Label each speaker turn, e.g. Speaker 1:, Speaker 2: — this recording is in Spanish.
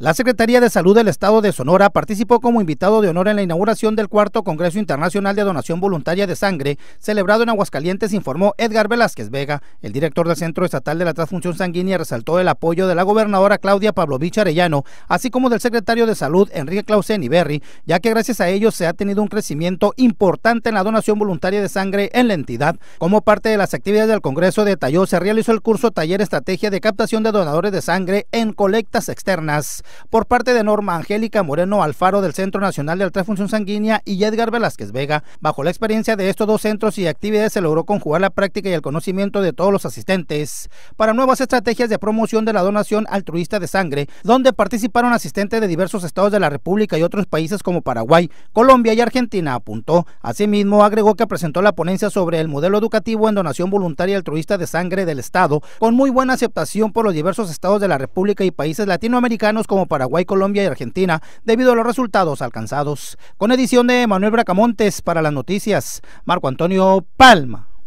Speaker 1: La Secretaría de Salud del Estado de Sonora participó como invitado de honor en la inauguración del cuarto Congreso Internacional de Donación Voluntaria de Sangre, celebrado en Aguascalientes, informó Edgar Velázquez Vega. El director del Centro Estatal de la Transfunción Sanguínea resaltó el apoyo de la gobernadora Claudia Pavlovich Arellano, así como del secretario de Salud Enrique Clausen Iberri, ya que gracias a ellos se ha tenido un crecimiento importante en la donación voluntaria de sangre en la entidad. Como parte de las actividades del Congreso, detalló, se realizó el curso Taller Estrategia de Captación de Donadores de Sangre en Colectas Externas por parte de Norma Angélica Moreno Alfaro del Centro Nacional de Alta Función Sanguínea y Edgar Velázquez Vega. Bajo la experiencia de estos dos centros y actividades se logró conjugar la práctica y el conocimiento de todos los asistentes para nuevas estrategias de promoción de la donación altruista de sangre, donde participaron asistentes de diversos estados de la República y otros países como Paraguay, Colombia y Argentina, apuntó. Asimismo, agregó que presentó la ponencia sobre el modelo educativo en donación voluntaria altruista de sangre del Estado, con muy buena aceptación por los diversos estados de la República y países latinoamericanos Paraguay, Colombia y Argentina debido a los resultados alcanzados. Con edición de Manuel Bracamontes para las noticias, Marco Antonio Palma.